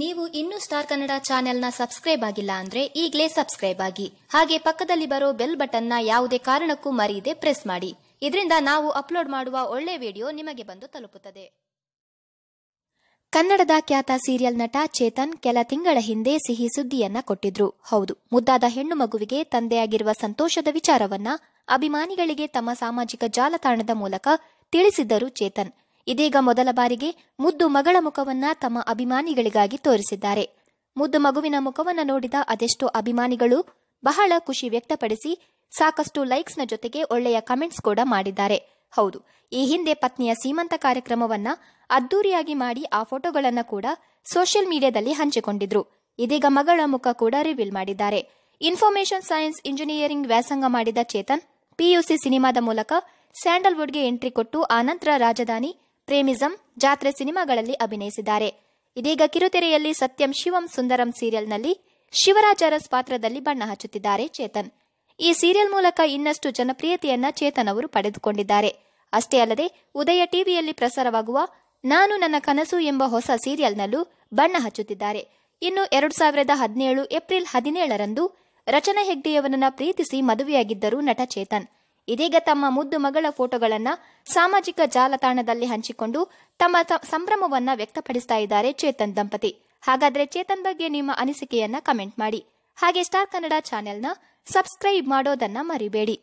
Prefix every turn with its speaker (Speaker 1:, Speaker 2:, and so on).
Speaker 1: ನೀವು ಇನ್ನೂ ಸ್ಟಾರ್ ಕನ್ನಡ ಚಾನೆಲ್ನ ಸಬ್ಸ್ಕ್ರೈಬ್ ಆಗಿಲ್ಲ ಅಂದ್ರೆ ಈಗಲೇ ಸಬ್ಸ್ಕ್ರೈಬ್ ಆಗಿ ಹಾಗೆ ಪಕ್ಕದಲ್ಲಿ ಬರೋ ಬೆಲ್ ಬಟನ್ನ ಯಾವುದೇ ಕಾರಣಕ್ಕೂ ಮರೆಯದೆ ಪ್ರೆಸ್ ಮಾಡಿ ಇದರಿಂದ ನಾವು ಅಪ್ಲೋಡ್ ಮಾಡುವ ಒಳ್ಳೆ ವಿಡಿಯೋ ನಿಮಗೆ ಬಂದು ತಲುಪುತ್ತದೆ ಕನ್ನಡದ ಖ್ಯಾತ ಸೀರಿಯಲ್ ನಟ ಚೇತನ್ ಕೆಲ ತಿಂಗಳ ಹಿಂದೆ ಸಿಹಿ ಸುದ್ದಿಯನ್ನ ಕೊಟ್ಟಿದ್ರು ಹೌದು ಮುದ್ದಾದ ಹೆಣ್ಣು ಮಗುವಿಗೆ ತಂದೆಯಾಗಿರುವ ಸಂತೋಷದ ವಿಚಾರವನ್ನ ಅಭಿಮಾನಿಗಳಿಗೆ ತಮ್ಮ ಸಾಮಾಜಿಕ ಜಾಲತಾಣದ ಮೂಲಕ ತಿಳಿಸಿದ್ದರು ಚೇತನ್ ಇದೀಗ ಮೊದಲ ಬಾರಿಗೆ ಮುದ್ದು ಮಗಳ ಮುಖವನ್ನ ತಮ್ಮ ಅಭಿಮಾನಿಗಳಿಗಾಗಿ ತೋರಿಸಿದ್ದಾರೆ ಮುದ್ದು ಮಗುವಿನ ಮುಖವನ್ನ ನೋಡಿದ ಅದೆಷ್ಟೋ ಅಭಿಮಾನಿಗಳು ಬಹಳ ಖುಷಿ ವ್ಯಕ್ತಪಡಿಸಿ ಸಾಕಷ್ಟು ಲೈಕ್ಸ್ನ ಜೊತೆಗೆ ಒಳ್ಳೆಯ ಕಮೆಂಟ್ಸ್ ಕೂಡ ಮಾಡಿದ್ದಾರೆ ಹೌದು ಈ ಹಿಂದೆ ಪತ್ನಿಯ ಸೀಮಂತ ಕಾರ್ಯಕ್ರಮವನ್ನ ಅದ್ದೂರಿಯಾಗಿ ಮಾಡಿ ಆ ಫೋಟೋಗಳನ್ನ ಕೂಡ ಸೋಷಿಯಲ್ ಮೀಡಿಯಾದಲ್ಲಿ ಹಂಚಿಕೊಂಡಿದ್ರು ಇದೀಗ ಮಗಳ ಮುಖ ಕೂಡ ರಿವೀಲ್ ಮಾಡಿದ್ದಾರೆ ಇನ್ಫಾರ್ಮೇಶನ್ ಸೈನ್ಸ್ ಇಂಜಿನಿಯರಿಂಗ್ ವ್ಯಾಸಂಗ ಮಾಡಿದ ಚೇತನ್ ಪಿಯುಸಿ ಸಿನಿಮಾದ ಮೂಲಕ ಸ್ಯಾಂಡಲ್ವುಡ್ಗೆ ಎಂಟ್ರಿ ಕೊಟ್ಟು ಆನಂತರ ರಾಜಧಾನಿ ಪ್ರೇಮಿಸಂ ಜಾತ್ರೆ ಸಿನಿಮಾಗಳಲ್ಲಿ ಅಭಿನಯಿಸಿದ್ದಾರೆ ಇದೀಗ ಕಿರುತೆರೆಯಲ್ಲಿ ಸತ್ಯಂ ಶಿವಂ ಸುಂದರಂ ಸೀರಿಯಲ್ನಲ್ಲಿ ಶಿವರಾಜ್ ಅರಸ್ ಪಾತ್ರದಲ್ಲಿ ಬಣ್ಣ ಹಚ್ಚುತ್ತಿದ್ದಾರೆ ಚೇತನ್ ಈ ಸೀರಿಯಲ್ ಮೂಲಕ ಇನ್ನಷ್ಟು ಜನಪ್ರಿಯತೆಯನ್ನ ಚೇತನ್ ಅವರು ಪಡೆದುಕೊಂಡಿದ್ದಾರೆ ಅಷ್ಟೇ ಅಲ್ಲದೆ ಉದಯ ಟಿವಿಯಲ್ಲಿ ಪ್ರಸಾರವಾಗುವ ನಾನು ನನ್ನ ಕನಸು ಎಂಬ ಹೊಸ ಸೀರಿಯಲ್ನಲ್ಲೂ ಬಣ್ಣ ಹಚ್ಚುತ್ತಿದ್ದಾರೆ ಇನ್ನು ಎರಡು ಸಾವಿರದ ಹದಿನೇಳು ಏಪ್ರಿಲ್ ಹದಿನೇಳರಂದು ರಚನಾ ಹೆಗ್ಡೆಯವರನ್ನ ಪ್ರೀತಿಸಿ ಮದುವೆಯಾಗಿದ್ದರು ನಟ ಚೇತನ್ ಇದೀಗ ತಮ್ಮ ಮುದ್ದು ಮಗಳ ಫೋಟೋಗಳನ್ನ ಸಾಮಾಜಿಕ ಜಾಲತಾಣದಲ್ಲಿ ಹಂಚಿಕೊಂಡು ತಮ್ಮ ಸಂಭ್ರಮವನ್ನ ವ್ಯಕ್ತಪಡಿಸ್ತಾ ಇದ್ದಾರೆ ಚೇತನ್ ದಂಪತಿ ಹಾಗಾದ್ರೆ ಚೇತನ್ ಬಗ್ಗೆ ನಿಮ್ಮ ಅನಿಸಿಕೆಯನ್ನ ಕಮೆಂಟ್ ಮಾಡಿ ಹಾಗೆ ಸ್ಟಾರ್ ಕನ್ನಡ ಚಾನೆಲ್ನ ಸಬ್ಸ್ಕ್ರೈಬ್ ಮಾಡೋದನ್ನ ಮರಿಬೇಡಿ